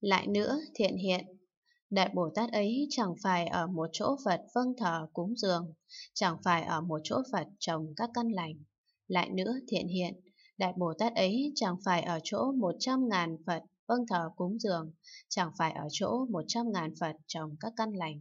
Lại nữa, thiện hiện, Đại Bồ Tát ấy chẳng phải ở một chỗ Phật vâng thờ cúng dường, chẳng phải ở một chỗ Phật trồng các căn lành. Lại nữa, thiện hiện, Đại Bồ Tát ấy chẳng phải ở chỗ một trăm ngàn Phật vâng thờ cúng dường, chẳng phải ở chỗ một trăm ngàn Phật trồng các căn lành.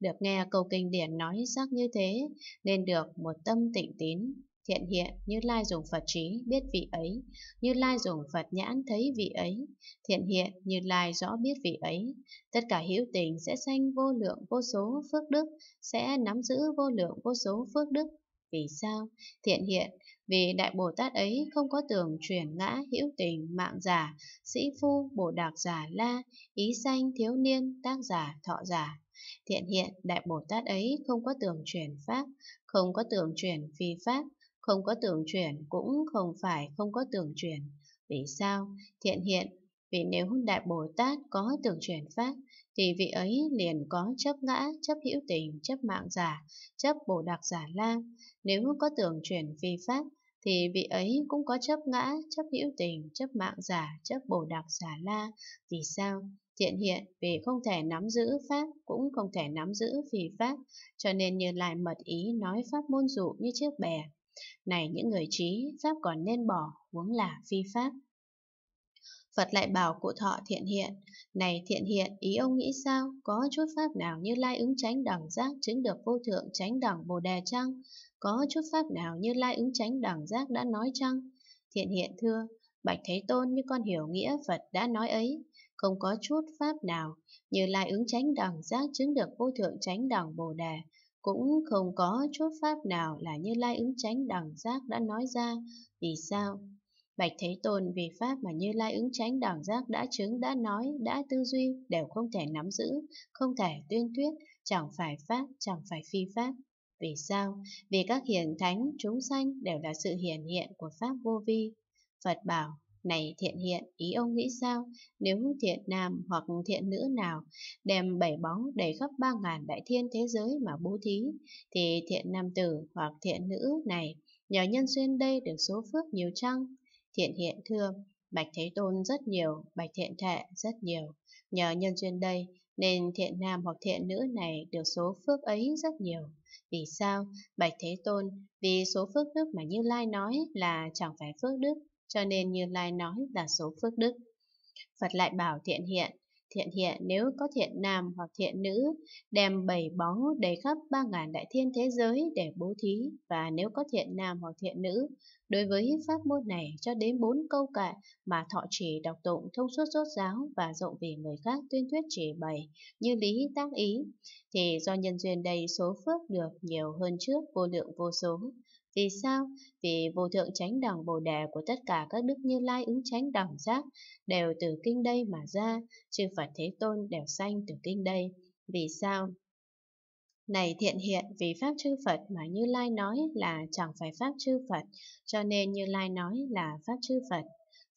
Được nghe câu kinh điển nói xác như thế, nên được một tâm tịnh tín, Thiện hiện, Như Lai dùng Phật trí biết vị ấy, Như Lai dùng Phật nhãn thấy vị ấy, thiện hiện, Như Lai rõ biết vị ấy. Tất cả hữu tình sẽ sanh vô lượng vô số phước đức, sẽ nắm giữ vô lượng vô số phước đức. Vì sao? Thiện hiện, vì Đại Bồ Tát ấy không có tường chuyển ngã hữu tình mạng giả, sĩ phu bồ đạc giả la, ý sanh thiếu niên tác giả thọ giả. Thiện hiện, Đại Bồ Tát ấy không có tường chuyển pháp, không có tường chuyển phi pháp, không có tưởng chuyển cũng không phải không có tưởng chuyển. Vì sao? Thiện hiện, vì nếu Đại Bồ Tát có tưởng chuyển pháp, thì vị ấy liền có chấp ngã, chấp hữu tình, chấp mạng giả, chấp bồ đặc giả lam. Nếu có tưởng chuyển vi pháp, thì vị ấy cũng có chấp ngã, chấp hữu tình, chấp mạng giả, chấp bồ đặc giả la. Vì sao? Thiện hiện vì không thể nắm giữ pháp, cũng không thể nắm giữ phi pháp, cho nên Như Lai mật ý nói pháp môn dụ như chiếc bè, này những người trí, Pháp còn nên bỏ, huống là phi Pháp. Phật lại bảo cụ thọ thiện hiện, này thiện hiện, ý ông nghĩ sao? Có chút pháp nào như lai ứng tránh đẳng giác chứng được vô thượng tránh đẳng bồ đề chăng? Có chút pháp nào như lai ứng tránh đẳng giác đã nói chăng? Thiện hiện thưa, bạch thế tôn như con hiểu nghĩa Phật đã nói ấy, không có chút pháp nào như lai ứng tránh đẳng giác chứng được vô thượng tránh đẳng bồ đề cũng không có chốt pháp nào là như Lai ứng tránh đẳng giác đã nói ra. Vì sao? Bạch Thế Tôn vì pháp mà Như Lai ứng tránh đẳng giác đã chứng, đã nói, đã tư duy đều không thể nắm giữ, không thể tuyên thuyết, chẳng phải pháp, chẳng phải phi pháp. Vì sao? Vì các hiền thánh, chúng sanh đều là sự hiển hiện của pháp vô vi. Phật bảo, này thiện hiện, ý ông nghĩ sao? Nếu thiện nam hoặc thiện nữ nào đem bảy bóng đầy khắp ba ngàn đại thiên thế giới mà bố thí, thì thiện nam tử hoặc thiện nữ này nhờ nhân duyên đây được số phước nhiều chăng? Thiện hiện thưa, Bạch Thế Tôn rất nhiều, Bạch Thiện Thệ rất nhiều. Nhờ nhân duyên đây, nên thiện nam hoặc thiện nữ này được số phước ấy rất nhiều. Vì sao? Bạch Thế Tôn, vì số phước đức mà Như Lai nói là chẳng phải phước đức cho nên Như Lai nói là số phước đức. Phật lại bảo thiện hiện, thiện hiện nếu có thiện nam hoặc thiện nữ, đem bảy báu đầy khắp ba ngàn đại thiên thế giới để bố thí, và nếu có thiện nam hoặc thiện nữ, đối với pháp môn này cho đến bốn câu cạn mà thọ trì đọc tụng thông suốt rốt giáo và rộng vì người khác tuyên thuyết chỉ bày như lý tác ý, thì do nhân duyên đầy số phước được nhiều hơn trước vô lượng vô số, vì sao? Vì vô thượng chánh đẳng bồ đề của tất cả các đức như lai ứng chánh đẳng giác đều từ kinh đây mà ra, chư Phật Thế Tôn đều sanh từ kinh đây. Vì sao? Này thiện hiện, vì Pháp chư Phật mà Như Lai nói là chẳng phải Pháp chư Phật, cho nên Như Lai nói là Pháp chư Phật.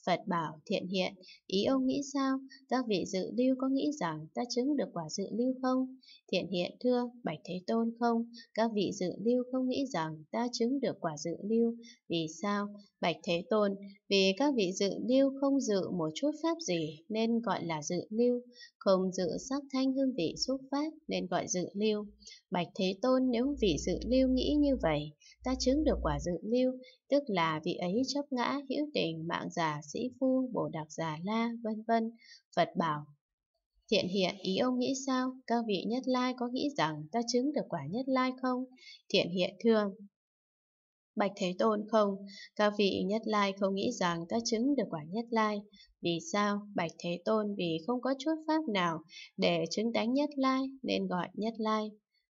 Phật bảo thiện hiện, ý ông nghĩ sao? Các vị dự lưu có nghĩ rằng ta chứng được quả dự lưu không? Thiện hiện thưa, bạch thế tôn không? Các vị dự lưu không nghĩ rằng ta chứng được quả dự lưu. Vì sao? Bạch thế tôn, vì các vị dự lưu không dự một chút pháp gì nên gọi là dự lưu, không dự sắc thanh hương vị xúc pháp nên gọi dự lưu. Bạch Thế Tôn nếu vị dự lưu nghĩ như vậy, ta chứng được quả dự lưu, tức là vị ấy chấp ngã hữu tình mạng giả sĩ phu bồ đặc giả la vân vân. Phật bảo Thiện hiện ý ông nghĩ sao? Các vị nhất lai có nghĩ rằng ta chứng được quả nhất lai không? Thiện hiện thường Bạch Thế Tôn không, các vị nhất lai không nghĩ rằng ta chứng được quả nhất lai. Vì sao? Bạch Thế Tôn vì không có chút pháp nào để chứng tánh nhất lai nên gọi nhất lai.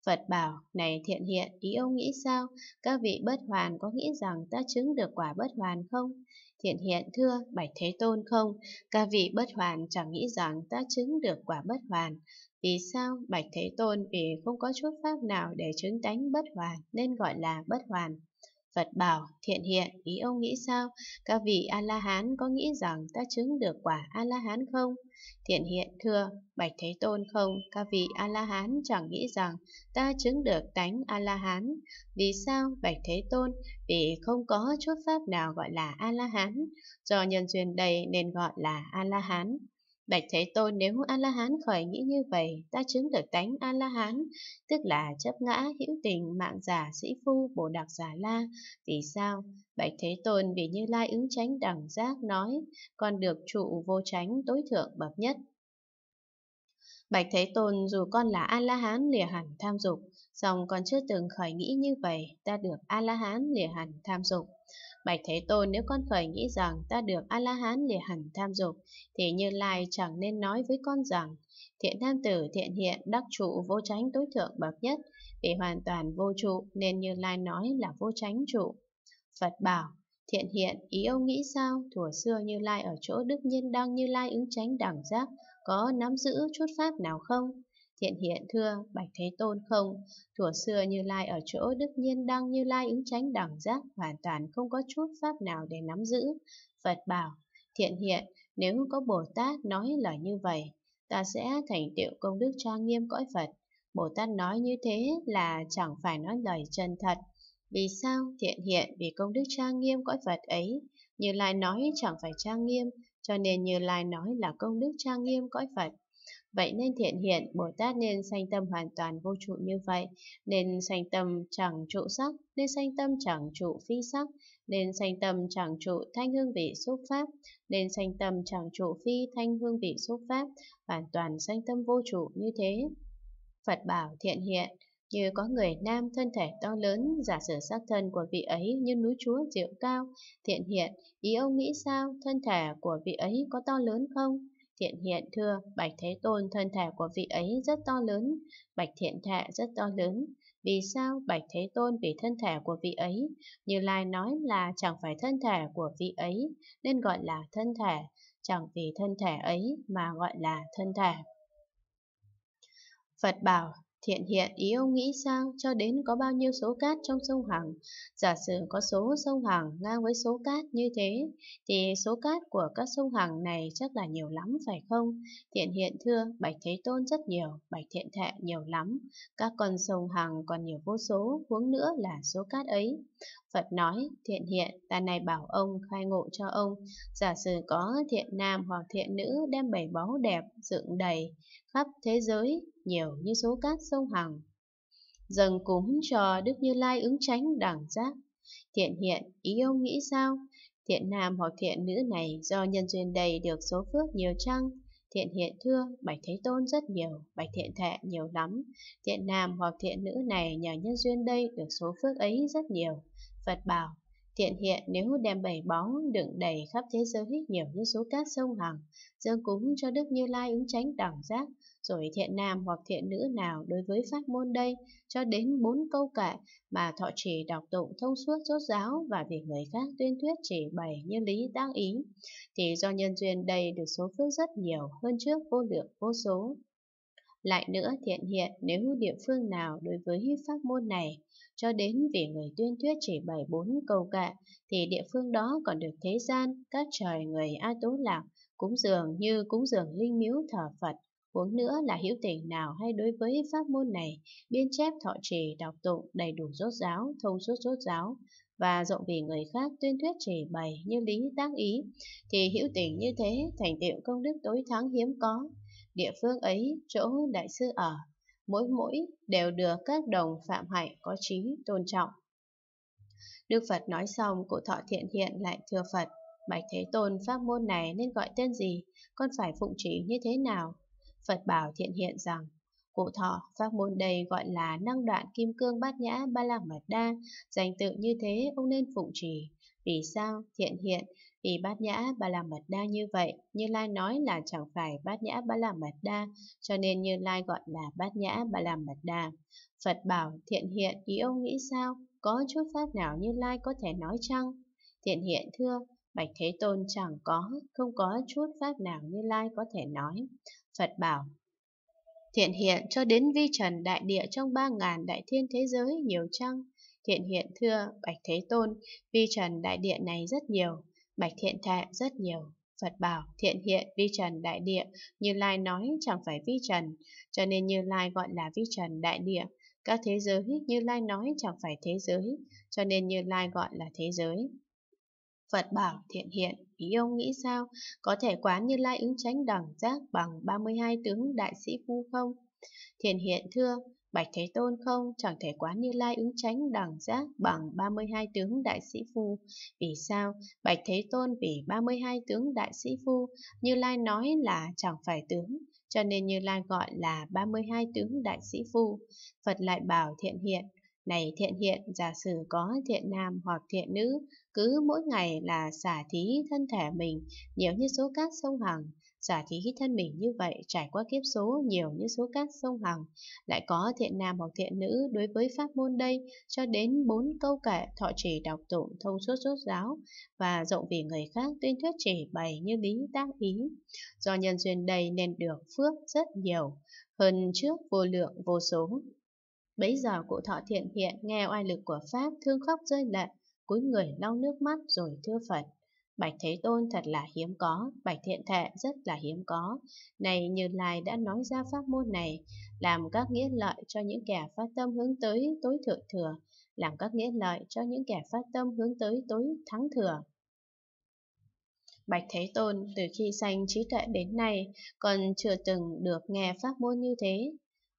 Phật bảo, này thiện hiện, ý ông nghĩ sao? Các vị bất hoàn có nghĩ rằng ta chứng được quả bất hoàn không? Thiện hiện thưa, bạch thế tôn không? Các vị bất hoàn chẳng nghĩ rằng ta chứng được quả bất hoàn. Vì sao? Bạch thế tôn vì không có chút pháp nào để chứng tánh bất hoàn nên gọi là bất hoàn. Phật bảo, thiện hiện, ý ông nghĩ sao? Các vị A-la-hán có nghĩ rằng ta chứng được quả A-la-hán không? Thiện hiện thưa, bạch thế tôn không, các vị A-la-hán chẳng nghĩ rằng ta chứng được tánh A-la-hán. Vì sao, bạch thế tôn? Vì không có chút pháp nào gọi là A-la-hán, do nhân duyên đầy nên gọi là A-la-hán. Bạch Thế Tôn nếu A-la-hán khởi nghĩ như vậy, ta chứng được tánh A-la-hán, tức là chấp ngã hữu tình mạng giả sĩ phu bồ đặc giả la. Vì sao? Bạch Thế Tôn vì Như Lai ứng tránh đẳng giác nói, còn được trụ vô tránh tối thượng bậc nhất. Bạch Thế Tôn dù con là A-la-hán lìa hẳn tham dục, song còn chưa từng khởi nghĩ như vậy, ta được A-la-hán lìa hẳn tham dục. Bạch Thế Tôn nếu con khởi nghĩ rằng ta được A-la-hán lìa hẳn tham dục, thì Như Lai chẳng nên nói với con rằng, thiện nam tử thiện hiện đắc trụ vô tránh tối thượng bậc nhất, vì hoàn toàn vô trụ nên Như Lai nói là vô tránh trụ. Phật bảo, thiện hiện, ý ông nghĩ sao? Thủa xưa Như Lai ở chỗ Đức nhân đang Như Lai ứng tránh đẳng giác, có nắm giữ chút pháp nào không? Thiện hiện thưa Bạch Thế Tôn không, thủa xưa Như Lai ở chỗ Đức Nhiên Đăng Như Lai ứng tránh đẳng giác hoàn toàn không có chút pháp nào để nắm giữ. Phật bảo, thiện hiện, nếu có Bồ Tát nói lời như vậy, ta sẽ thành tựu công đức trang nghiêm cõi Phật. Bồ Tát nói như thế là chẳng phải nói lời chân thật. Vì sao thiện hiện vì công đức trang nghiêm cõi Phật ấy? Như Lai nói chẳng phải trang nghiêm, cho nên Như Lai nói là công đức trang nghiêm cõi Phật. Vậy nên thiện hiện, Bồ Tát nên sanh tâm hoàn toàn vô trụ như vậy, nên sanh tâm chẳng trụ sắc, nên sanh tâm chẳng trụ phi sắc, nên sanh tâm chẳng trụ thanh hương vị xúc pháp, nên sanh tâm chẳng trụ phi thanh hương vị xúc pháp, hoàn toàn sanh tâm vô trụ như thế. Phật bảo thiện hiện, như có người nam thân thể to lớn, giả sử xác thân của vị ấy như núi chúa diệu cao, thiện hiện, ý ông nghĩ sao, thân thể của vị ấy có to lớn không? Thiện hiện thưa, Bạch Thế Tôn thân thể của vị ấy rất to lớn, Bạch Thiện Thệ rất to lớn. Vì sao Bạch Thế Tôn vì thân thể của vị ấy? Như Lai nói là chẳng phải thân thể của vị ấy, nên gọi là thân thể, chẳng vì thân thể ấy mà gọi là thân thể. Phật bảo, Thiện hiện ý ông nghĩ sao cho đến có bao nhiêu số cát trong sông Hằng. Giả sử có số sông Hằng ngang với số cát như thế, thì số cát của các sông Hằng này chắc là nhiều lắm phải không? Thiện hiện thưa, Bạch Thế Tôn rất nhiều, Bạch Thiện Thệ nhiều lắm. Các con sông Hằng còn nhiều vô số, huống nữa là số cát ấy. Phật nói, thiện hiện, ta này bảo ông khai ngộ cho ông, giả sử có thiện nam hoặc thiện nữ đem bảy báu đẹp, dựng đầy, khắp thế giới, nhiều như số cát sông Hằng. Dâng cúng cho Đức Như Lai ứng tránh đẳng giác. Thiện hiện, ý ông nghĩ sao? Thiện nam hoặc thiện nữ này do nhân duyên đầy được số phước nhiều chăng? Thiện hiện thưa, bạch thế tôn rất nhiều, bạch thiện thệ nhiều lắm. Thiện nam hoặc thiện nữ này nhờ nhân duyên đây được số phước ấy rất nhiều. Phật bảo, thiện hiện nếu đem bảy bóng đựng đầy khắp thế giới nhiều như số cát sông hằng, dâng cúng cho Đức Như Lai ứng tránh đẳng giác, rồi thiện nam hoặc thiện nữ nào đối với pháp môn đây, cho đến bốn câu kệ mà thọ trì đọc tụng thông suốt rốt giáo và vì người khác tuyên thuyết chỉ bày như lý đáng ý, thì do nhân duyên đây được số phước rất nhiều hơn trước vô lượng vô số. Lại nữa thiện hiện nếu địa phương nào đối với pháp môn này cho đến vì người tuyên thuyết chỉ bày bốn câu kệ thì địa phương đó còn được thế gian, các trời người A Tố Lạc, cúng dường như cúng dường linh miếu thờ Phật, huống nữa là hữu tình nào hay đối với pháp môn này, biên chép thọ trì, đọc tụng đầy đủ rốt giáo, thông suốt rốt giáo, và rộng vì người khác tuyên thuyết chỉ bày như lý tác ý, thì hữu tình như thế thành tựu công đức tối thắng hiếm có. Địa phương ấy, chỗ đại sư ở, mỗi mỗi đều được các đồng phạm hạnh có trí tôn trọng. Đức Phật nói xong, cụ thọ thiện hiện lại thưa Phật, Bạch Thế Tôn pháp môn này nên gọi tên gì, con phải phụng trì như thế nào? Phật bảo thiện hiện rằng, Cụ thọ, pháp môn đây gọi là năng đoạn kim cương bát nhã ba la mật đa, danh tự như thế ông nên phụng trì. Vì sao? Thiện hiện, Y bát nhã ba la mật đa như vậy, Như Lai nói là chẳng phải bát nhã ba la mật đa, cho nên Như Lai gọi là bát nhã ba la mật đa. Phật bảo thiện hiện ý ông nghĩ sao, có chút pháp nào Như Lai có thể nói chăng? Thiện hiện thưa, Bạch Thế Tôn chẳng có, không có chút pháp nào Như Lai có thể nói. Phật bảo, thiện hiện cho đến vi trần đại địa trong ba ngàn đại thiên thế giới nhiều chăng? Thiện hiện thưa, Bạch Thế Tôn, vi trần đại địa này rất nhiều, Bạch thiện thệ rất nhiều. Phật bảo thiện hiện vi trần đại địa, Như Lai nói chẳng phải vi trần, cho nên Như Lai gọi là vi trần đại địa. Các thế giới Như Lai nói chẳng phải thế giới, cho nên Như Lai gọi là thế giới. Phật bảo thiện hiện, ý ông nghĩ sao? Có thể quán Như Lai ứng tránh đẳng giác bằng 32 tướng đại sĩ phu không? Thiện hiện thưa, Bạch Thế Tôn không chẳng thể quá Như Lai ứng tránh đẳng giác bằng 32 tướng đại sĩ phu. Vì sao? Bạch Thế Tôn vì 32 tướng đại sĩ phu, Như Lai nói là chẳng phải tướng, cho nên Như Lai gọi là 32 tướng đại sĩ phu. Phật lại bảo thiện hiện, này thiện hiện, giả sử có thiện nam hoặc thiện nữ, cứ mỗi ngày là xả thí thân thể mình, nhiều như số cát sông hằng, giả thì hít thân mình như vậy trải qua kiếp số nhiều như số cát sông hằng, lại có thiện nam hoặc thiện nữ đối với pháp môn đây cho đến bốn câu kệ thọ trì đọc tụng thông suốt rốt giáo và rộng vì người khác tuyên thuyết chỉ bày như lý tác ý. Do nhân duyên đầy nên được phước rất nhiều, hơn trước vô lượng vô số. Bấy giờ cụ thọ thiện hiện nghe oai lực của Pháp thương khóc rơi lệ, cúi người lau nước mắt rồi thưa Phật. Bạch Thế Tôn thật là hiếm có, Bạch Thiện Thệ rất là hiếm có. Này Như Lai đã nói ra pháp môn này, làm các nghĩa lợi cho những kẻ phát tâm hướng tới tối thượng thừa, làm các nghĩa lợi cho những kẻ phát tâm hướng tới tối thắng thừa. Bạch Thế Tôn từ khi sanh trí tuệ đến nay còn chưa từng được nghe pháp môn như thế.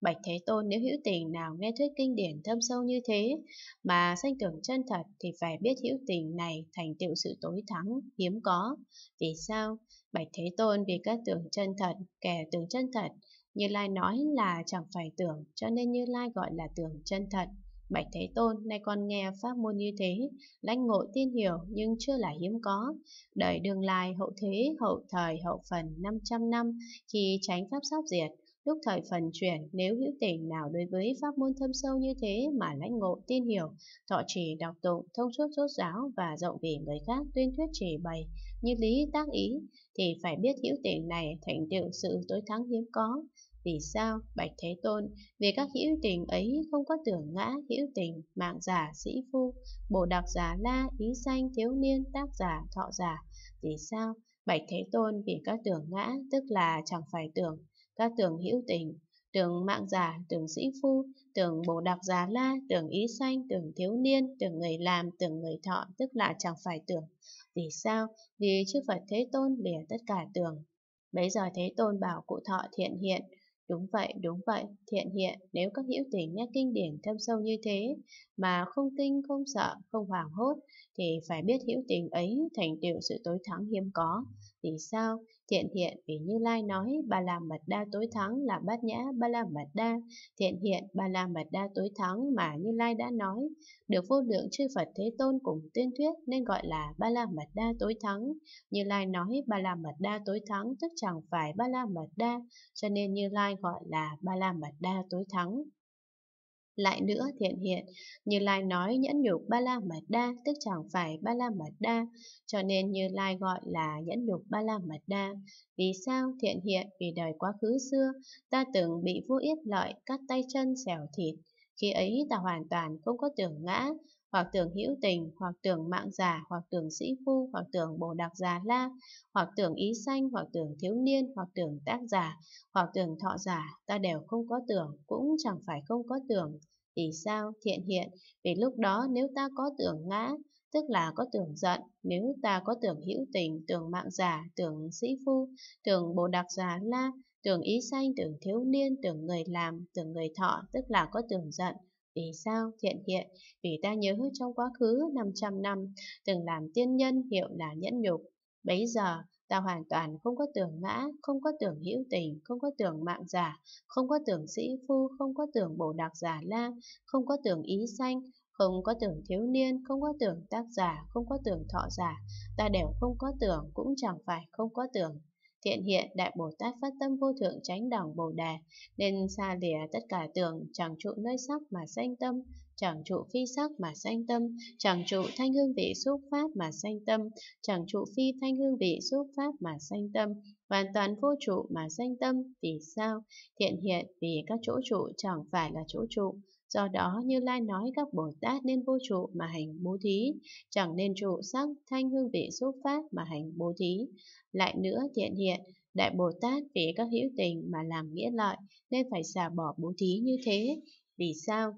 Bạch Thế Tôn nếu hữu tình nào nghe thuyết kinh điển thâm sâu như thế, mà sanh tưởng chân thật thì phải biết hữu tình này thành tựu sự tối thắng, hiếm có. Vì sao? Bạch Thế Tôn vì các tưởng chân thật, kẻ tưởng chân thật, Như Lai nói là chẳng phải tưởng, cho nên Như Lai gọi là tưởng chân thật. Bạch Thế Tôn, nay con nghe pháp môn như thế, lãnh ngộ tin hiểu nhưng chưa là hiếm có. Đời đường lai, hậu thế, hậu thời, hậu phần 500 năm khi tránh pháp sắp diệt, Lúc thời phần chuyển, nếu hữu tình nào đối với pháp môn thâm sâu như thế mà lãnh ngộ tin hiểu, thọ trì đọc tụng, thông suốt rốt giáo và rộng vì người khác tuyên thuyết trì bày, như lý tác ý, thì phải biết hữu tình này thành tựu sự tối thắng hiếm có. Vì sao? Bạch Thế Tôn, vì các hữu tình ấy không có tưởng ngã hữu tình, mạng giả, sĩ phu, bồ đặc giả la, ý sanh, thiếu niên, tác giả, thọ giả. Vì sao? Bạch Thế Tôn vì các tưởng ngã, tức là chẳng phải tưởng các tưởng hữu tình, tưởng mạng giả, tưởng sĩ phu, tưởng bồ đặc giả la, tưởng ý sanh, tưởng thiếu niên, tưởng người làm, tưởng người thọ, tức là chẳng phải tưởng. Vì sao? Vì chư Phật Thế Tôn lìa tất cả tưởng. Bấy giờ Thế Tôn bảo cụ thọ thiện hiện, Đúng vậy, đúng vậy, thiện hiện, nếu các hữu tình nghe kinh điển thâm sâu như thế, mà không kinh, không sợ, không hoảng hốt, thì phải biết hữu tình ấy thành tựu sự tối thắng hiếm có. Vì sao? Thiện thiện vì Như Lai nói Ba La Mật Đa tối thắng là bát nhã Ba La Mật Đa, thiện thiện Ba La Mật Đa tối thắng mà Như Lai đã nói, được vô lượng chư Phật Thế Tôn cùng tuyên thuyết nên gọi là Ba La Mật Đa tối thắng. Như Lai nói Ba La Mật Đa tối thắng tức chẳng phải Ba La Mật Đa, cho nên Như Lai gọi là Ba La Mật Đa tối thắng. Lại nữa thiện hiện, Như Lai nói nhẫn nhục ba la mật đa tức chẳng phải ba la mật đa, cho nên Như Lai gọi là nhẫn nhục ba la mật đa. Vì sao thiện hiện? Vì đời quá khứ xưa, ta từng bị vua yết lợi, cắt tay chân, xẻo thịt. Khi ấy ta hoàn toàn không có tưởng ngã, hoặc tưởng hữu tình, hoặc tưởng mạng giả, hoặc tưởng sĩ phu, hoặc tưởng bồ đặc già la, hoặc tưởng ý sanh, hoặc tưởng thiếu niên, hoặc tưởng tác giả, hoặc tưởng thọ giả, ta đều không có tưởng, cũng chẳng phải không có tưởng. Vì sao? Thiện hiện, vì lúc đó nếu ta có tưởng ngã, tức là có tưởng giận, nếu ta có tưởng hữu tình, tưởng mạng giả, tưởng sĩ phu, tưởng bồ đặc già la, tưởng ý sanh, tưởng thiếu niên, tưởng người làm, tưởng người thọ, tức là có tưởng giận. Vì sao thiện hiện? Vì ta nhớ trong quá khứ 500 năm, từng làm tiên nhân hiệu là nhẫn nhục. Bấy giờ, ta hoàn toàn không có tưởng ngã, không có tưởng hữu tình, không có tưởng mạng giả, không có tưởng sĩ phu, không có tưởng bổ đặc giả la, không có tưởng ý sanh, không có tưởng thiếu niên, không có tưởng tác giả, không có tưởng thọ giả, ta đều không có tưởng cũng chẳng phải không có tưởng thiện hiện Đại Bồ Tát phát tâm vô thượng chánh đẳng Bồ đề nên xa lìa tất cả tưởng, chẳng trụ nơi sắc mà sanh tâm, chẳng trụ phi sắc mà sanh tâm, chẳng trụ thanh hương vị xúc pháp mà sanh tâm, chẳng trụ phi thanh hương vị xúc pháp mà sanh tâm, hoàn toàn vô trụ mà sanh tâm. Vì sao? Thiện hiện vì các chỗ trụ chẳng phải là chỗ trụ, Do đó, Như Lai nói các Bồ Tát nên vô trụ mà hành bố thí, chẳng nên trụ sắc, thanh hương vị xúc pháp mà hành bố thí. Lại nữa, thiện hiện, Đại Bồ Tát vì các hữu tình mà làm nghĩa lợi nên phải xả bỏ bố thí như thế. Vì sao?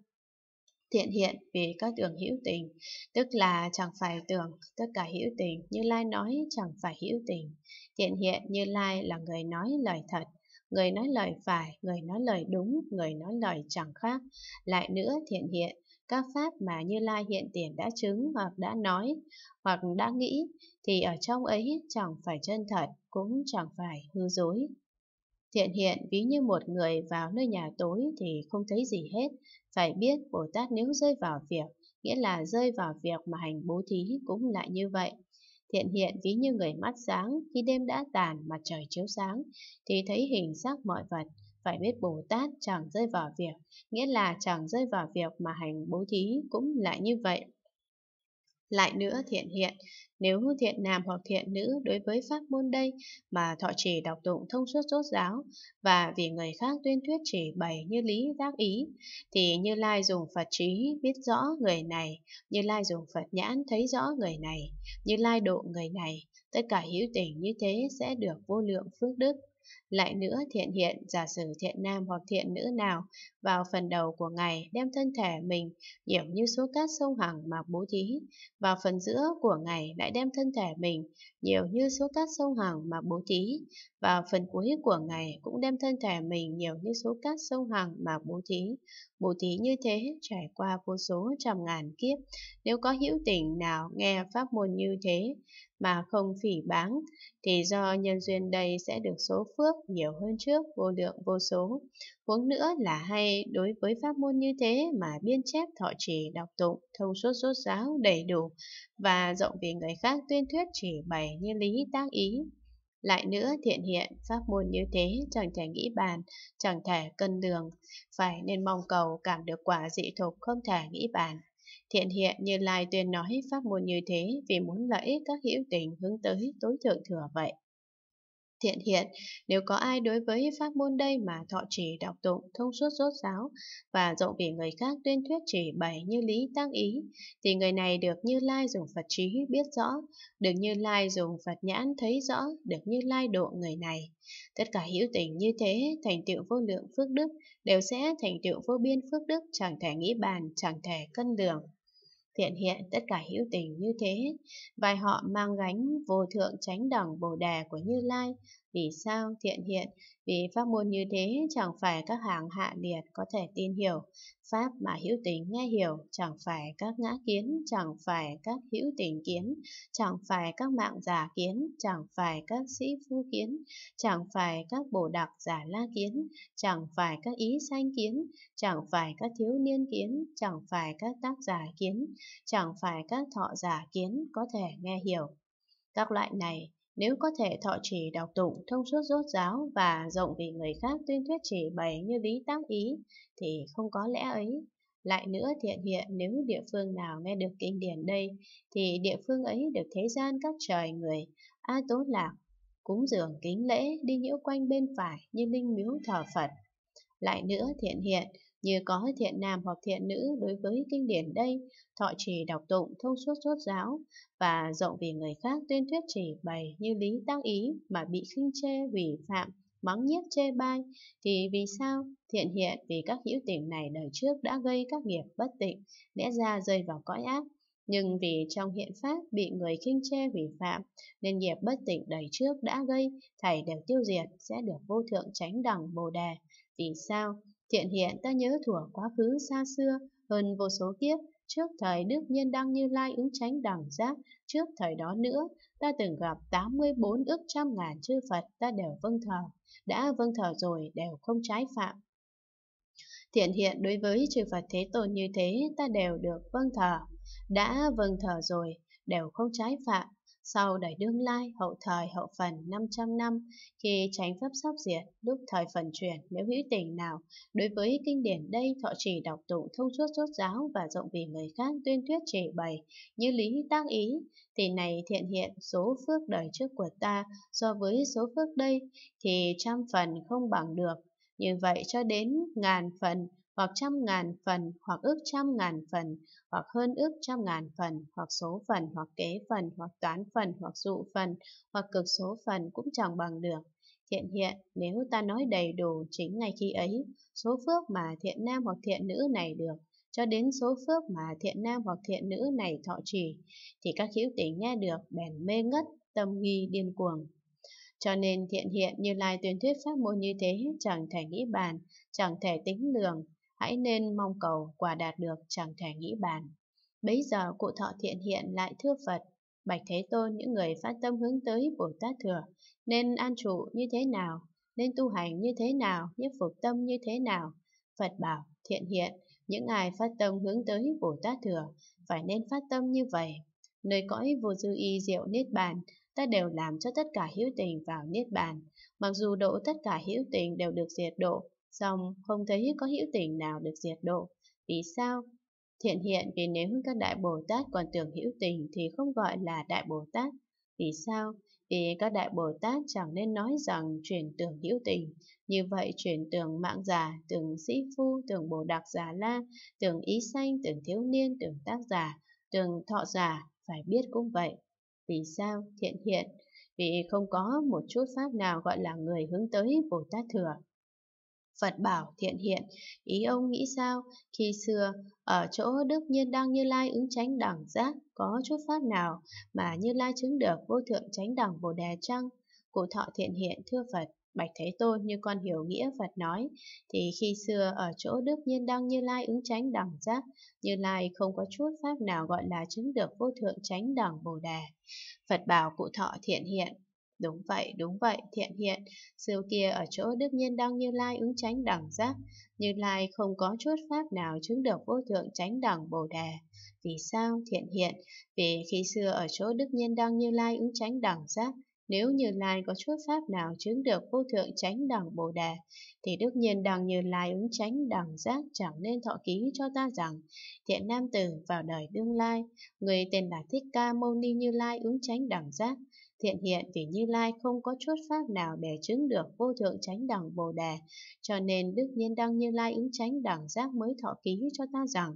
Thiện hiện vì các tưởng hữu tình, tức là chẳng phải tưởng tất cả hữu tình, Như Lai nói chẳng phải hữu tình. Thiện hiện Như Lai là người nói lời thật, người nói lời phải, người nói lời đúng, người nói lời chẳng khác. Lại nữa thiện hiện, các pháp mà Như Lai hiện tiền đã chứng hoặc đã nói, hoặc đã nghĩ, thì ở trong ấy chẳng phải chân thật, cũng chẳng phải hư dối. Thiện hiện ví như một người vào nơi nhà tối thì không thấy gì hết, phải biết Bồ Tát nếu rơi vào việc, nghĩa là rơi vào việc mà hành bố thí cũng lại như vậy. Thiện hiện ví như người mắt sáng, khi đêm đã tàn, mặt trời chiếu sáng, thì thấy hình sắc mọi vật. Phải biết Bồ Tát chẳng rơi vào việc, nghĩa là chẳng rơi vào việc mà hành bố thí cũng lại như vậy. Lại nữa thiện hiện, nếu thiện nam hoặc thiện nữ đối với pháp môn đây mà thọ trì đọc tụng thông suốt rốt giáo và vì người khác tuyên thuyết chỉ bày như lý giác ý, thì Như Lai dùng Phật trí biết rõ người này, Như Lai dùng Phật nhãn thấy rõ người này, Như Lai độ người này, tất cả hữu tình như thế sẽ được vô lượng phước đức. Lại nữa thiện hiện giả sử thiện nam hoặc thiện nữ nào vào phần đầu của ngày đem thân thể mình nhiễm như số cát sông hằng mà bố thí, vào phần giữa của ngày lại đem thân thể mình nhiều như số cát sông hằng mà bố thí, vào phần cuối của ngày cũng đem thân thể mình nhiều như số cát sông hằng mà bố thí. Bố thí như thế trải qua vô số trăm ngàn kiếp, nếu có hữu tình nào nghe pháp môn như thế, mà không phỉ báng, thì do nhân duyên đây sẽ được số phước nhiều hơn trước vô lượng vô số. Huống nữa là hay đối với pháp môn như thế mà biên chép thọ trì đọc tụng, thông suốt rốt giáo đầy đủ và rộng vì người khác tuyên thuyết chỉ bày như lý tác ý. Lại nữa thiện hiện, pháp môn như thế chẳng thể nghĩ bàn, chẳng thể cân đường, phải nên mong cầu cảm được quả dị thục không thể nghĩ bàn. Thiện hiện như Lai tuyên nói pháp môn như thế vì muốn lợi ích các hữu tình hướng tới tối thượng thừa vậy. Thiện hiện, nếu có ai đối với pháp môn đây mà thọ trì đọc tụng, thông suốt rốt giáo và rộng vì người khác tuyên thuyết chỉ bày như lý tăng ý, thì người này được Như Lai dùng Phật trí biết rõ, được Như Lai dùng Phật nhãn thấy rõ, được Như Lai độ người này. Tất cả hữu tình như thế, thành tựu vô lượng phước đức, đều sẽ thành tựu vô biên phước đức chẳng thể nghĩ bàn, chẳng thể cân lượng thiện hiện tất cả hữu tình như thế, và họ mang gánh vô thượng chánh đẳng Bồ Đề của Như Lai, vì sao thiện hiện? Vì pháp môn như thế chẳng phải các hàng hạ liệt có thể tin hiểu, pháp mà hữu tính nghe hiểu, chẳng phải các ngã kiến, chẳng phải các hữu tình kiến, chẳng phải các mạng giả kiến, chẳng phải các sĩ phu kiến, chẳng phải các bồ đặc giả la kiến, chẳng phải các ý sanh kiến, chẳng phải các thiếu niên kiến, chẳng phải các tác giả kiến, chẳng phải các thọ giả kiến có thể nghe hiểu. Các loại này nếu có thể thọ trì đọc tụng, thông suốt rốt giáo và rộng vì người khác tuyên thuyết chỉ bày như lý tác ý, thì không có lẽ ấy. Lại nữa thiện hiện nếu địa phương nào nghe được kinh điển đây, thì địa phương ấy được thế gian các trời người, a tố lạc, cúng dường kính lễ, đi nhiễu quanh bên phải như linh miếu thờ Phật. Lại nữa thiện hiện, như có thiện nam hoặc thiện nữ đối với kinh điển đây, thọ trì đọc tụng thông suốt suốt giáo, và rộng vì người khác tuyên thuyết chỉ bày như lý tác ý mà bị khinh chê hủy phạm, mắng nhiếc chê bai, thì vì sao thiện hiện vì các hữu tình này đời trước đã gây các nghiệp bất tịnh, lẽ ra rơi vào cõi ác, nhưng vì trong hiện pháp bị người khinh chê vi phạm, nên nghiệp bất tịnh đời trước đã gây, thảy đều tiêu diệt, sẽ được vô thượng tránh đẳng bồ đề. Vì sao? Thiện hiện ta nhớ thuở quá khứ xa xưa, hơn vô số kiếp, trước thời Đức Nhân Đăng Như Lai ứng tránh đẳng giác, trước thời đó nữa, ta từng gặp 84 ước trăm ngàn chư Phật ta đều vâng thờ, đã vâng thờ rồi đều không trái phạm. Thiện hiện đối với chư Phật Thế Tôn như thế ta đều được vâng thờ, đã vâng thờ rồi đều không trái phạm, sau đời đương lai hậu thời hậu phần 500 năm khi tránh pháp sắp diệt lúc thời phần truyền nếu hữu tình nào đối với kinh điển đây thọ chỉ đọc tụng thông suốt rốt giáo và rộng vì người khác tuyên thuyết chỉ bày như lý tác ý thì này thiện hiện số phước đời trước của ta so với số phước đây thì trăm phần không bằng được như vậy cho đến ngàn phần hoặc trăm ngàn phần, hoặc ước trăm ngàn phần, hoặc hơn ước trăm ngàn phần, hoặc số phần, hoặc kế phần, hoặc toán phần, hoặc dụ phần, hoặc cực số phần cũng chẳng bằng được. Thiện hiện, nếu ta nói đầy đủ chính ngay khi ấy, số phước mà thiện nam hoặc thiện nữ này được, cho đến số phước mà thiện nam hoặc thiện nữ này thọ trì, thì các hữu tình nghe được bèn mê ngất, tâm nghi điên cuồng. Cho nên thiện hiện như lai tuyên thuyết pháp môn như thế chẳng thể nghĩ bàn, chẳng thể tính lường, hãy nên mong cầu quả đạt được chẳng thể nghĩ bàn. Bấy giờ cụ thọ thiện hiện lại thưa Phật, Bạch Thế Tôn những người phát tâm hướng tới Bồ Tát Thừa, nên an trụ như thế nào, nên tu hành như thế nào, nhất phục tâm như thế nào. Phật bảo, thiện hiện, những ai phát tâm hướng tới Bồ Tát Thừa, phải nên phát tâm như vậy. Nơi cõi vô dư y diệu niết bàn, ta đều làm cho tất cả hữu tình vào niết bàn. Mặc dù độ tất cả hữu tình đều được diệt độ, xong không thấy có hữu tình nào được diệt độ. Vì sao? Thiện hiện vì nếu các đại Bồ Tát còn tưởng hữu tình thì không gọi là đại Bồ Tát. Vì sao? Vì các đại Bồ Tát chẳng nên nói rằng chuyển tưởng hữu tình. Như vậy chuyển tưởng mạng già tưởng sĩ phu, tưởng bồ đặc già la, tưởng ý sanh, tưởng thiếu niên, tưởng tác giả, tưởng thọ già phải biết cũng vậy. Vì sao? Thiện hiện. Vì không có một chút pháp nào gọi là người hướng tới Bồ Tát Thừa. Phật bảo thiện hiện, ý ông nghĩ sao? Khi xưa, ở chỗ Đức Nhiên Đăng Như Lai ứng tránh đẳng giác, có chút pháp nào mà Như Lai chứng được vô thượng tránh đẳng Bồ Đề chăng? Cụ thọ thiện hiện thưa Phật, Bạch Thế Tôn như con hiểu nghĩa Phật nói, thì khi xưa ở chỗ Đức Nhiên Đăng Như Lai ứng tránh đẳng giác, Như Lai không có chút pháp nào gọi là chứng được vô thượng tránh đẳng Bồ Đề. Phật bảo cụ thọ thiện hiện, Đúng vậy, đúng vậy, thiện hiện, xưa kia ở chỗ Đức Nhiên Đăng Như Lai ứng tránh đẳng giác, Như Lai không có chút pháp nào chứng được vô thượng tránh đẳng Bồ Đề. Vì sao thiện hiện? Vì khi xưa ở chỗ Đức Nhiên Đăng Như Lai ứng tránh đẳng giác, nếu Như Lai có chút pháp nào chứng được vô thượng tránh đẳng Bồ Đề, thì đức nhiên đăng Như Lai ứng tránh đẳng giác chẳng nên thọ ký cho ta rằng, thiện nam tử vào đời tương lai, người tên là Thích Ca Mâu Ni Như Lai ứng tránh đẳng giác, Thiện hiện vì Như Lai không có chốt pháp nào để chứng được vô thượng chánh đẳng Bồ Đề, cho nên Đức Nhiên Đăng Như Lai ứng chánh đẳng giác mới thọ ký cho ta rằng,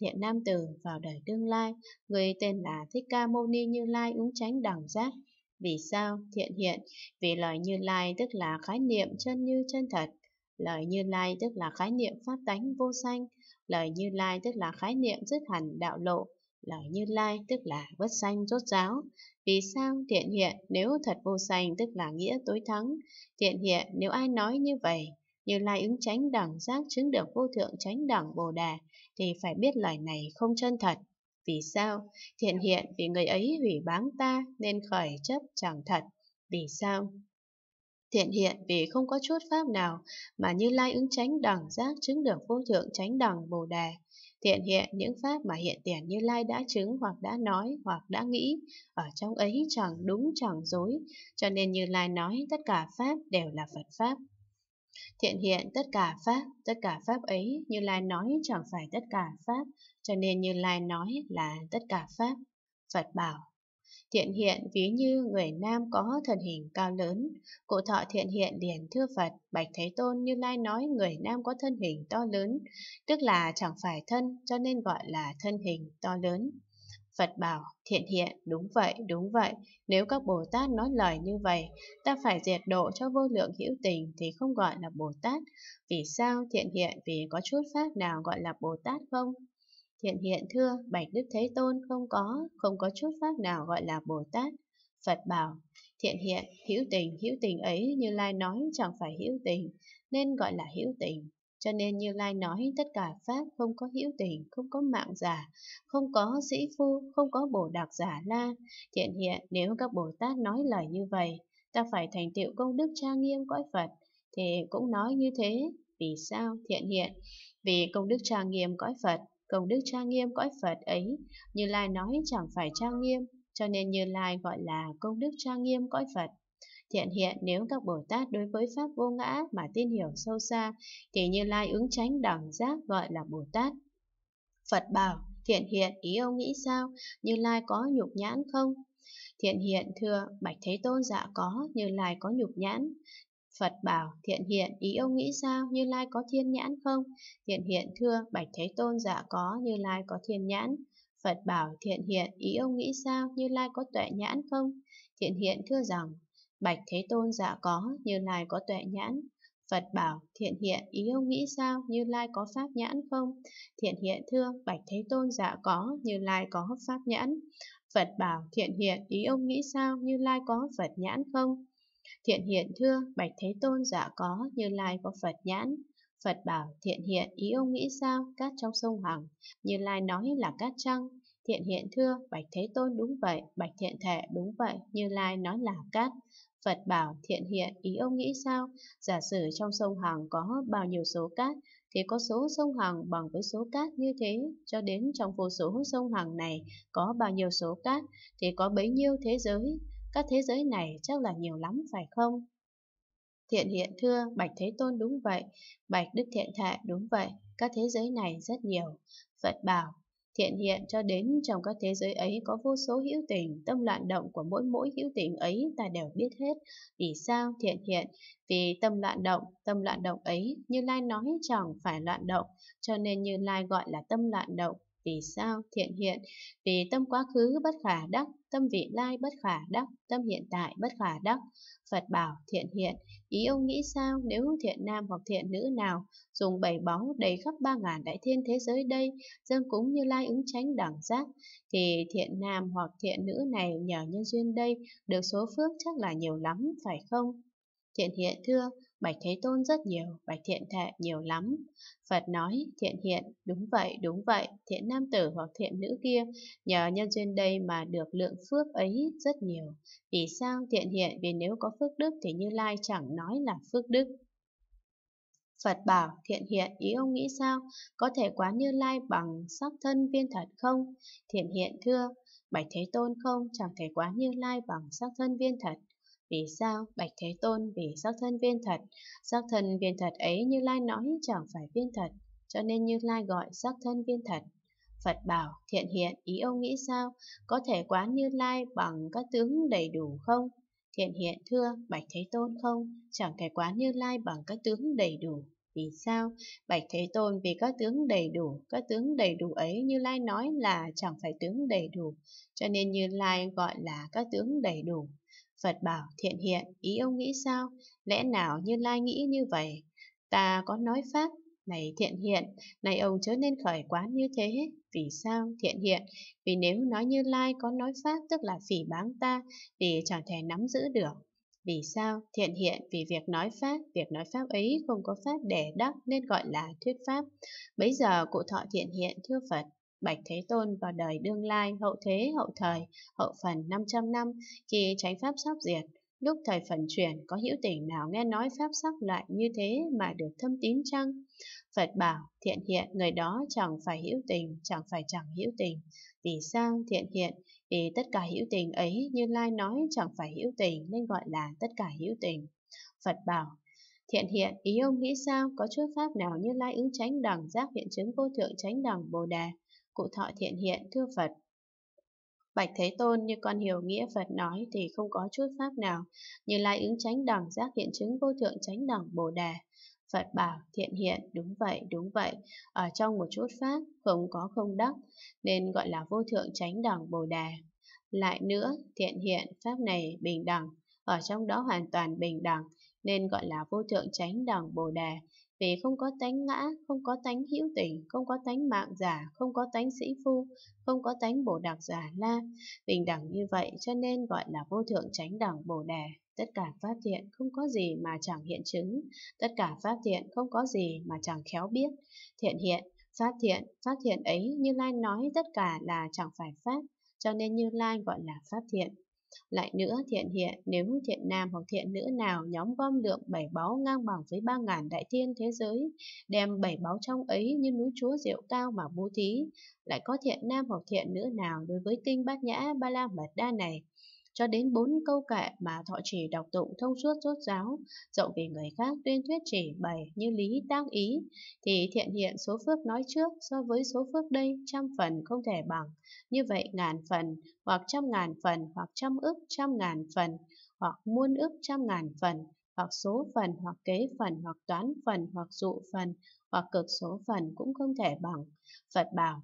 thiện nam tử vào đời tương lai, người tên là Thích Ca Mâu Ni Như Lai ứng chánh đẳng giác. Vì sao? Thiện hiện, vì lời Như Lai tức là khái niệm chân như chân thật, lời Như Lai tức là khái niệm pháp tánh vô sanh, lời Như Lai tức là khái niệm dứt hẳn đạo lộ, lời Như Lai tức là bất sanh rốt ráo, vì sao thiện hiện nếu thật vô sanh tức là nghĩa tối thắng, thiện hiện nếu ai nói như vậy, như lai ứng tránh đẳng giác chứng được vô thượng tránh đẳng bồ đà, thì phải biết lời này không chân thật. Vì sao? Thiện hiện vì người ấy hủy báng ta nên khởi chấp chẳng thật. Vì sao? Thiện hiện vì không có chút pháp nào mà như lai ứng tránh đẳng giác chứng được vô thượng tránh đẳng bồ đà thiện hiện những pháp mà hiện tiền như lai đã chứng hoặc đã nói hoặc đã nghĩ, ở trong ấy chẳng đúng chẳng dối, cho nên như lai nói tất cả pháp đều là Phật Pháp. Thiện hiện tất cả pháp, tất cả pháp ấy như lai nói chẳng phải tất cả pháp, cho nên như lai nói là tất cả pháp. Phật bảo Thiện hiện ví như người nam có thân hình cao lớn, cụ thọ thiện hiện liền thưa Phật, Bạch Thế Tôn như lai nói người nam có thân hình to lớn, tức là chẳng phải thân cho nên gọi là thân hình to lớn. Phật bảo, thiện hiện, đúng vậy, đúng vậy, nếu các Bồ Tát nói lời như vậy, ta phải diệt độ cho vô lượng hữu tình thì không gọi là Bồ Tát. Vì sao thiện hiện? Vì có chút pháp nào gọi là Bồ Tát không? Hiện hiện thưa, Bạch Đức Thế Tôn không có, không có chút pháp nào gọi là Bồ Tát. Phật bảo, thiện hiện, hữu tình, hữu tình ấy như Lai nói chẳng phải hữu tình, nên gọi là hữu tình. Cho nên Như Lai nói tất cả Pháp không có hữu tình, không có mạng giả, không có sĩ phu, không có Bồ đạc giả la. Thiện hiện nếu các Bồ Tát nói lời như vậy, ta phải thành tựu công đức trang nghiêm cõi Phật, thì cũng nói như thế. Vì sao? Thiện hiện. Vì công đức trang nghiêm cõi Phật công đức trang nghiêm cõi Phật ấy, Như Lai nói chẳng phải trang nghiêm, cho nên Như Lai gọi là công đức trang nghiêm cõi Phật. Thiện hiện nếu các Bồ Tát đối với Pháp vô ngã mà tin hiểu sâu xa, thì Như Lai ứng tránh đẳng giác gọi là Bồ Tát. Phật bảo, thiện hiện ý ông nghĩ sao, Như Lai có nhục nhãn không? Thiện hiện thưa, Bạch Thế Tôn dạ có, Như Lai có nhục nhãn. Phật bảo, thiện hiện, ý ông nghĩ sao, Như Lai có thiên nhãn không? Thiện hiện thưa, Bạch Thế Tôn dạ có, Như Lai có thiên nhãn. Phật bảo, thiện hiện, ý ông nghĩ sao, Như Lai có tuệ nhãn không? Thiện hiện thưa rằng, Bạch Thế Tôn dạ có, Như Lai có tuệ nhãn. Phật bảo, thiện hiện, ý ông nghĩ sao, Như Lai có pháp nhãn không? Thiện hiện thưa, Bạch Thế Tôn dạ có, Như Lai có pháp nhãn. Phật bảo, thiện hiện, ý ông nghĩ sao, Như Lai có Phật nhãn không? Thiện hiện thưa bạch thế tôn giả có, như lai có Phật nhãn. Phật bảo thiện hiện, ý ông nghĩ sao, cát trong sông hằng, như lai nói là cát trăng. Thiện hiện thưa, bạch thế tôn đúng vậy, bạch thiện thể đúng vậy, như lai nói là cát. Phật bảo thiện hiện, ý ông nghĩ sao, giả sử trong sông hằng có bao nhiêu số cát, thì có số sông Hằng bằng với số cát như thế, cho đến trong vô số sông Hằng này có bao nhiêu số cát thì có bấy nhiêu thế giới. Các thế giới này chắc là nhiều lắm phải không? Thiện hiện thưa, Bạch Thế Tôn đúng vậy, Bạch Đức Thiện Thệ đúng vậy, các thế giới này rất nhiều. Phật bảo, thiện hiện cho đến trong các thế giới ấy có vô số hữu tình, tâm loạn động của mỗi mỗi hữu tình ấy ta đều biết hết. Vì sao thiện hiện? Vì tâm loạn động, tâm loạn động ấy, Như Lai nói chẳng phải loạn động, cho nên Như Lai gọi là tâm loạn động vì sao thiện hiện, vì tâm quá khứ bất khả đắc, tâm vị lai bất khả đắc, tâm hiện tại bất khả đắc. Phật bảo thiện hiện, ý ông nghĩ sao nếu thiện nam hoặc thiện nữ nào dùng bảy báu đầy khắp ba ngàn đại thiên thế giới đây, dâng cúng như lai ứng tránh đẳng giác, thì thiện nam hoặc thiện nữ này nhờ nhân duyên đây được số phước chắc là nhiều lắm, phải không? Thiện hiện thưa, Bạch Thế Tôn rất nhiều, Bạch Thiện Thệ nhiều lắm. Phật nói, thiện hiện, đúng vậy, đúng vậy, thiện nam tử hoặc thiện nữ kia, nhờ nhân duyên đây mà được lượng phước ấy rất nhiều. Vì sao thiện hiện? Vì nếu có phước đức thì Như Lai chẳng nói là phước đức. Phật bảo thiện hiện ý ông nghĩ sao? Có thể quán như lai bằng sắc thân viên thật không? Thiện hiện thưa, Bạch Thế Tôn không chẳng thể quán như lai bằng sắc thân viên thật. Vì sao Bạch Thế Tôn vì sắc thân viên thật, sắc thân viên thật ấy như Lai nói chẳng phải viên thật, cho nên như Lai gọi sắc thân viên thật. Phật bảo thiện hiện ý ông nghĩ sao, có thể quán như Lai bằng các tướng đầy đủ không? Thiện hiện thưa Bạch Thế Tôn không, chẳng thể quán như Lai bằng các tướng đầy đủ. Vì sao? Bạch Thế Tôn vì các tướng đầy đủ, các tướng đầy đủ ấy Như Lai nói là chẳng phải tướng đầy đủ, cho nên Như Lai gọi là các tướng đầy đủ. Phật bảo thiện hiện, ý ông nghĩ sao? Lẽ nào Như Lai nghĩ như vậy? Ta có nói Pháp, này thiện hiện, này ông chớ nên khởi quán như thế. Vì sao thiện hiện? Vì nếu nói Như Lai có nói Pháp tức là phỉ báng ta, thì chẳng thể nắm giữ được. Vì sao? Thiện hiện vì việc nói Pháp, việc nói Pháp ấy không có Pháp để đắc nên gọi là thuyết Pháp. Bây giờ cụ thọ thiện hiện thưa Phật, Bạch Thế Tôn vào đời đương lai, hậu thế, hậu thời, hậu phần 500 năm, khi tránh pháp sắp diệt, lúc thời phần chuyển có hữu tình nào nghe nói pháp sắc loại như thế mà được thâm tín chăng? Phật bảo thiện hiện người đó chẳng phải hữu tình, chẳng phải chẳng hữu tình. Vì sao thiện hiện? Vì tất cả hữu tình ấy như Lai nói chẳng phải hữu tình nên gọi là tất cả hữu tình. Phật bảo Thiện hiện, ý ông nghĩ sao? Có chút pháp nào như lai ứng tránh đẳng giác hiện chứng vô thượng tránh đẳng bồ đề? cụ thọ thiện hiện thưa Phật. Bạch Thế Tôn như con hiểu nghĩa Phật nói thì không có chút pháp nào, như lai ứng tránh đẳng giác hiện chứng vô thượng tránh đẳng Bồ đề Phật bảo thiện hiện, đúng vậy, đúng vậy, ở trong một chút pháp không có không đắc, nên gọi là vô thượng tránh đẳng Bồ đề Lại nữa, thiện hiện, pháp này bình đẳng, ở trong đó hoàn toàn bình đẳng, nên gọi là vô thượng tránh đẳng Bồ đề vì không có tánh ngã, không có tánh hữu tình, không có tánh mạng giả, không có tánh sĩ phu, không có tánh bồ đặc giả la. Bình đẳng như vậy cho nên gọi là vô thượng chánh đẳng bồ đề. Tất cả pháp thiện không có gì mà chẳng hiện chứng, tất cả pháp thiện không có gì mà chẳng khéo biết. Thiện hiện, pháp thiện, pháp thiện ấy như Lai nói tất cả là chẳng phải pháp, cho nên như Lai gọi là pháp thiện. Lại nữa thiện hiện nếu thiện nam hoặc thiện nữ nào nhóm gom lượng bảy báu ngang bằng với ba ngàn đại thiên thế giới, đem bảy báu trong ấy như núi chúa diệu cao mà bố thí, lại có thiện nam hoặc thiện nữ nào đối với kinh bát nhã ba la mật đa này cho đến bốn câu kệ mà thọ trì đọc tụng thông suốt rốt giáo, rộng vì người khác tuyên thuyết chỉ bày như lý tác ý, thì thiện hiện số phước nói trước so với số phước đây trăm phần không thể bằng, như vậy ngàn phần, hoặc trăm ngàn phần, hoặc trăm ước trăm ngàn phần, hoặc muôn ước trăm ngàn phần, hoặc số phần, hoặc kế phần, hoặc toán phần, hoặc dụ phần, hoặc cực số phần cũng không thể bằng. Phật bảo,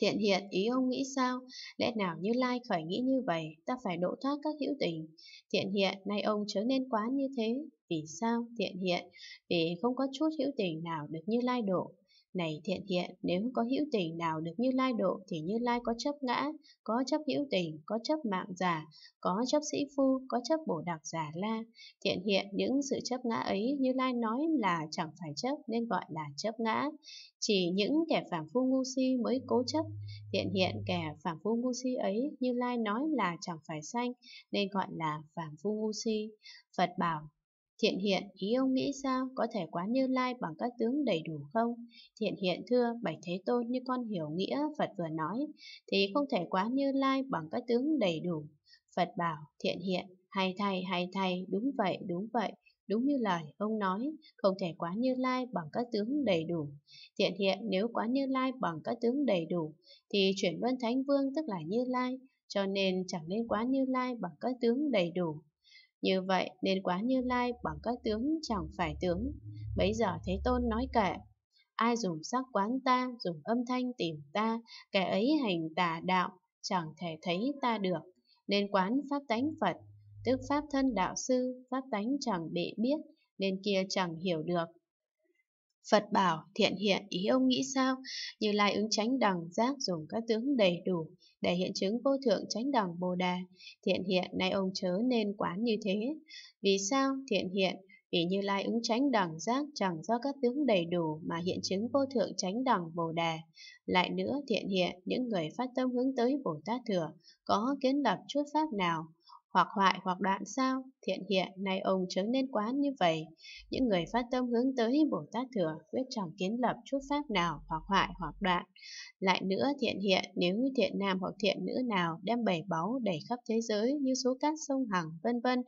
Thiện hiện ý ông nghĩ sao? Lẽ nào như Lai khởi nghĩ như vậy, ta phải độ thoát các hữu tình. Thiện hiện, nay ông chớ nên quá như thế. Vì sao? Thiện hiện, vì không có chút hữu tình nào được như Lai độ. Này thiện thiện, nếu có hữu tình nào được như lai độ thì như lai có chấp ngã, có chấp hữu tình, có chấp mạng giả, có chấp sĩ phu, có chấp bổ đặc giả la. Thiện hiện những sự chấp ngã ấy như lai nói là chẳng phải chấp nên gọi là chấp ngã. Chỉ những kẻ phàm phu ngu si mới cố chấp. Thiện hiện kẻ phàm phu ngu si ấy như lai nói là chẳng phải sanh nên gọi là phàm phu ngu si. Phật bảo Thiện hiện, ý ông nghĩ sao, có thể quá Như Lai bằng các tướng đầy đủ không? Thiện hiện thưa, Bạch Thế Tôn như con hiểu nghĩa Phật vừa nói, thì không thể quá Như Lai bằng các tướng đầy đủ. Phật bảo, thiện hiện, hay thay, hay thay, đúng vậy, đúng vậy, đúng như lời ông nói, không thể quá Như Lai bằng các tướng đầy đủ. Thiện hiện, nếu quá Như Lai bằng các tướng đầy đủ, thì chuyển luân thánh vương tức là Như Lai, cho nên chẳng nên quá Như Lai bằng các tướng đầy đủ. Như vậy nên quá Như Lai bằng các tướng chẳng phải tướng. Bấy giờ Thế Tôn nói kệ, ai dùng sắc quán ta, dùng âm thanh tìm ta, kẻ ấy hành tà đạo, chẳng thể thấy ta được. Nên quán pháp tánh Phật, tức pháp thân đạo sư, pháp tánh chẳng bị biết, nên kia chẳng hiểu được, Phật bảo thiện hiện ý ông nghĩ sao? Như Lai ứng chánh đẳng giác dùng các tướng đầy đủ để hiện chứng vô thượng chánh đẳng Bồ đề, Thiện hiện nay ông chớ nên quán như thế. Vì sao? Thiện hiện vì Như Lai ứng chánh đẳng giác chẳng do các tướng đầy đủ mà hiện chứng vô thượng chánh đẳng Bồ đề. Lại nữa thiện hiện những người phát tâm hướng tới Bồ Tát Thừa có kiến lập chút pháp nào hoặc hoại hoặc đoạn sao? Thiện hiện, nay ông chớ nên quán như vậy. Những người phát tâm hướng tới Bồ Tát Thừa, quyết chẳng kiến lập chút pháp nào hoặc hoại hoặc đoạn. Lại nữa, thiện hiện, nếu thiện nam hoặc thiện nữ nào đem bảy báu đầy khắp thế giới như số cát sông Hằng, vân vân,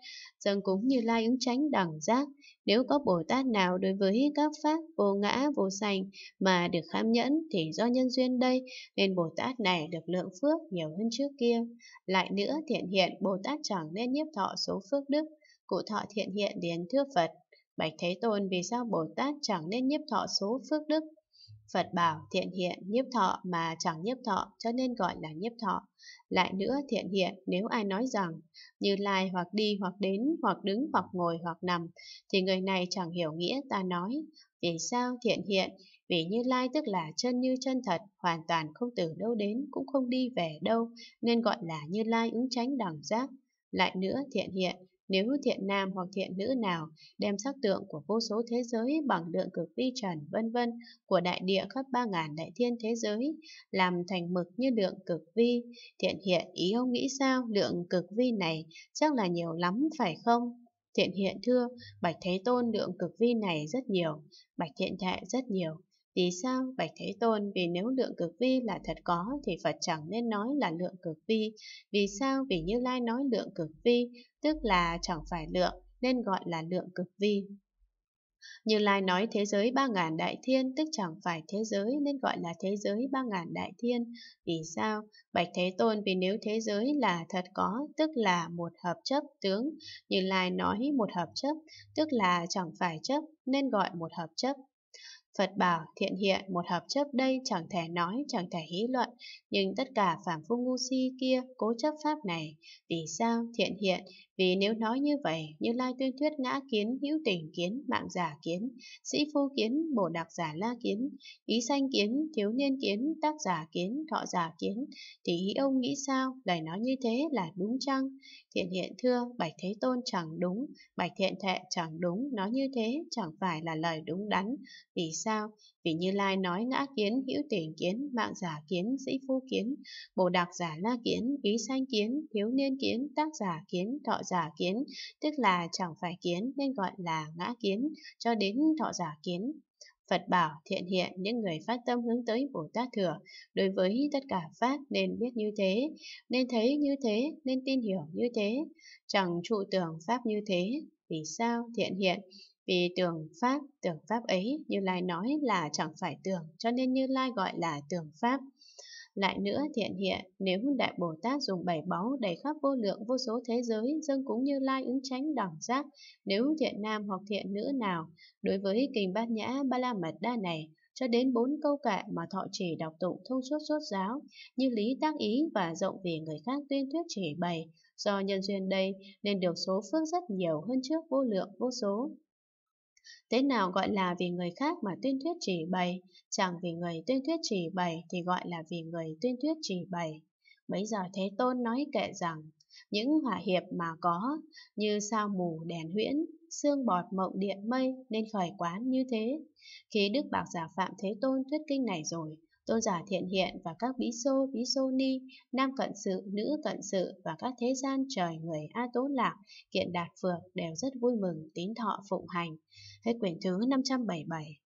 dâng cúng như lai ứng tránh đẳng giác, nếu có Bồ Tát nào đối với các pháp vô ngã vô sành mà được khám nhẫn thì do nhân duyên đây nên Bồ Tát này được lượng phước nhiều hơn trước kia. Lại nữa thiện hiện Bồ Tát chẳng nên nhiếp thọ số phước đức, cụ thọ thiện hiện đến thưa Phật. Bạch Thế Tôn vì sao Bồ Tát chẳng nên nhiếp thọ số phước đức Phật bảo thiện hiện nhiếp thọ mà chẳng nhiếp thọ cho nên gọi là nhiếp thọ. Lại nữa thiện hiện nếu ai nói rằng như lai hoặc đi hoặc đến hoặc đứng hoặc ngồi hoặc nằm thì người này chẳng hiểu nghĩa ta nói. Vì sao thiện hiện? Vì như lai tức là chân như chân thật, hoàn toàn không từ đâu đến cũng không đi về đâu nên gọi là như lai ứng tránh đẳng giác. Lại nữa thiện hiện, nếu thiện nam hoặc thiện nữ nào đem sắc tượng của vô số thế giới bằng lượng cực vi trần vân vân của đại địa khắp ba ngàn đại thiên thế giới làm thành mực như lượng cực vi, thiện hiện ý ông nghĩ sao lượng cực vi này chắc là nhiều lắm phải không? Thiện hiện thưa, Bạch Thế Tôn lượng cực vi này rất nhiều, Bạch Thiện Thệ rất nhiều, vì sao Bạch Thế Tôn? Vì nếu lượng cực vi là thật có thì Phật chẳng nên nói là lượng cực vi. Vì sao? Vì Như Lai nói lượng cực vi, tức là chẳng phải lượng, nên gọi là lượng cực vi. Như Lai nói thế giới ba ngàn đại thiên, tức chẳng phải thế giới nên gọi là thế giới ba ngàn đại thiên. Vì sao? Bạch Thế Tôn vì nếu thế giới là thật có, tức là một hợp chấp tướng. Như Lai nói một hợp chấp, tức là chẳng phải chấp nên gọi một hợp chấp Phật bảo thiện hiện một hợp chấp đây chẳng thể nói, chẳng thể hí luận, nhưng tất cả phàm phu ngu si kia cố chấp pháp này. Vì sao thiện hiện vì nếu nói như vậy, Như Lai tuyên thuyết ngã kiến, hữu tình kiến, mạng giả kiến, sĩ phu kiến, bổ đặc giả la kiến, ý sanh kiến, thiếu niên kiến, tác giả kiến, thọ giả kiến, thì ý ông nghĩ sao? Lời nói như thế là đúng chăng? Thiện hiện thưa, Bạch Thế Tôn chẳng đúng, Bạch Thiện Thệ chẳng đúng, nói như thế chẳng phải là lời đúng đắn. Vì sao? Vì Như Lai nói ngã kiến, hữu tình kiến, mạng giả kiến, sĩ phu kiến, bổ đặc giả la kiến, ý sanh kiến, thiếu niên kiến, tác giả kiến, thọ giả kiến, tức là chẳng phải kiến nên gọi là ngã kiến, cho đến thọ giả kiến. Phật bảo thiện hiện những người phát tâm hướng tới Bồ Tát Thừa, đối với tất cả Pháp nên biết như thế, nên thấy như thế, nên tin hiểu như thế, chẳng trụ tưởng Pháp như thế. Vì sao thiện hiện? Vì tưởng Pháp, tưởng Pháp ấy, Như Lai nói là chẳng phải tưởng, cho nên Như Lai gọi là tưởng Pháp. Lại nữa thiện hiện, nếu Đại Bồ Tát dùng bảy báu đầy khắp vô lượng vô số thế giới, dâng cúng như lai ứng tránh đẳng giác, nếu thiện nam hoặc thiện nữ nào, đối với kinh bát nhã ba la mật đa này, cho đến bốn câu kệ mà thọ chỉ đọc tụng thông suốt suốt giáo, như lý tác ý và rộng vì người khác tuyên thuyết chỉ bày, do nhân duyên đây nên được số phước rất nhiều hơn trước vô lượng vô số. Thế nào gọi là vì người khác mà tuyên thuyết chỉ bày, chẳng vì người tuyên thuyết chỉ bày thì gọi là vì người tuyên thuyết chỉ bày. Bấy giờ Thế Tôn nói kệ rằng, những hỏa hiệp mà có, như sao mù đèn huyễn, xương bọt mộng điện mây nên khởi quán như thế. Khi Đức Bảo Giả Phạm Thế Tôn thuyết kinh này rồi, tôn giả thiện hiện và các bí xô, bí xô ni, nam cận sự, nữ cận sự và các thế gian trời người A Tố Lạc, kiện đạt phược đều rất vui mừng tín thọ phụng hành. Hết quyển thứ 577